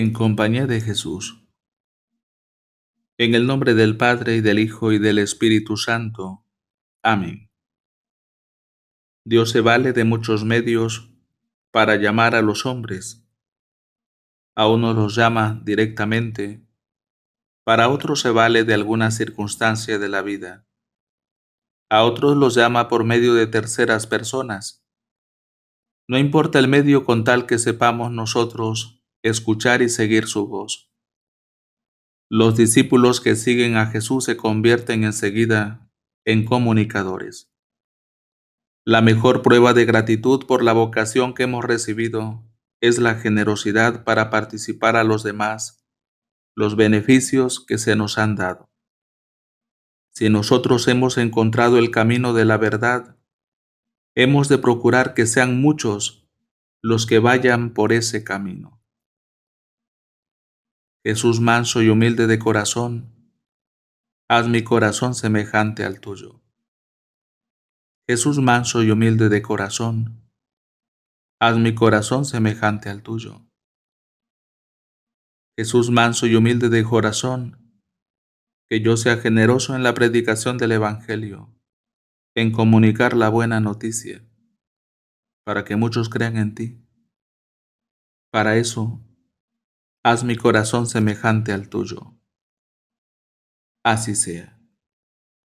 en compañía de Jesús. En el nombre del Padre y del Hijo y del Espíritu Santo. Amén. Dios se vale de muchos medios para llamar a los hombres. A unos los llama directamente, para otros se vale de alguna circunstancia de la vida. A otros los llama por medio de terceras personas. No importa el medio con tal que sepamos nosotros escuchar y seguir su voz. Los discípulos que siguen a Jesús se convierten enseguida en comunicadores. La mejor prueba de gratitud por la vocación que hemos recibido es la generosidad para participar a los demás los beneficios que se nos han dado. Si nosotros hemos encontrado el camino de la verdad, hemos de procurar que sean muchos los que vayan por ese camino. Jesús manso y humilde de corazón, haz mi corazón semejante al tuyo. Jesús manso y humilde de corazón, haz mi corazón semejante al tuyo. Jesús manso y humilde de corazón, que yo sea generoso en la predicación del Evangelio, en comunicar la buena noticia, para que muchos crean en ti. Para eso haz mi corazón semejante al tuyo. Así sea.